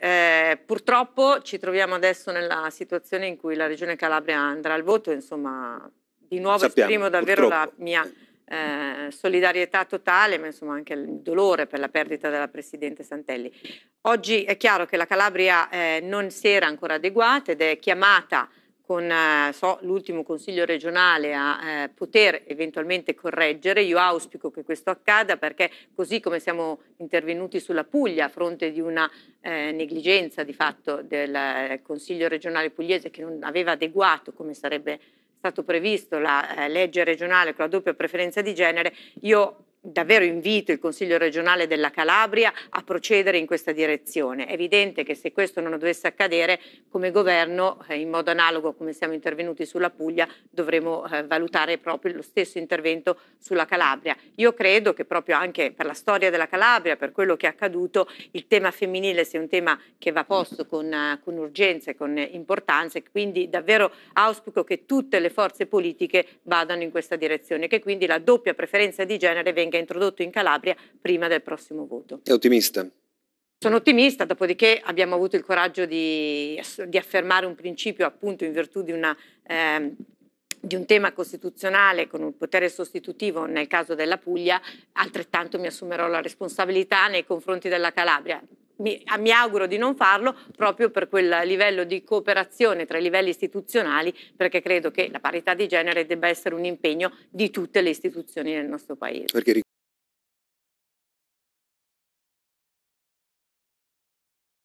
Eh, purtroppo ci troviamo adesso nella situazione in cui la Regione Calabria andrà al voto, insomma di nuovo Sappiamo, esprimo davvero purtroppo. la mia eh, solidarietà totale, ma insomma anche il dolore per la perdita della Presidente Santelli. Oggi è chiaro che la Calabria eh, non si era ancora adeguata ed è chiamata a con eh, so, l'ultimo Consiglio regionale a eh, poter eventualmente correggere. Io auspico che questo accada perché così come siamo intervenuti sulla Puglia a fronte di una eh, negligenza di fatto del eh, Consiglio regionale pugliese che non aveva adeguato come sarebbe stato previsto la eh, legge regionale con la doppia preferenza di genere, io davvero invito il Consiglio regionale della Calabria a procedere in questa direzione. È evidente che se questo non dovesse accadere, come governo, eh, in modo analogo come siamo intervenuti sulla Puglia, dovremo eh, valutare proprio lo stesso intervento sulla Calabria. Io credo che proprio anche per la storia della Calabria, per quello che è accaduto, il tema femminile sia un tema che va posto con, eh, con urgenza e con importanza e quindi davvero auspico che tutte le forze politiche vadano in questa direzione, che quindi la doppia preferenza di genere venga che introdotto in Calabria prima del prossimo voto. È ottimista? Sono ottimista, dopodiché abbiamo avuto il coraggio di, di affermare un principio appunto in virtù di una... Eh, di un tema costituzionale con un potere sostitutivo nel caso della Puglia, altrettanto mi assumerò la responsabilità nei confronti della Calabria mi, mi, auguro di non farlo proprio per quel livello di cooperazione tra i livelli istituzionali, perché credo che la parità di genere debba essere un impegno di tutte le istituzioni nel nostro Paese.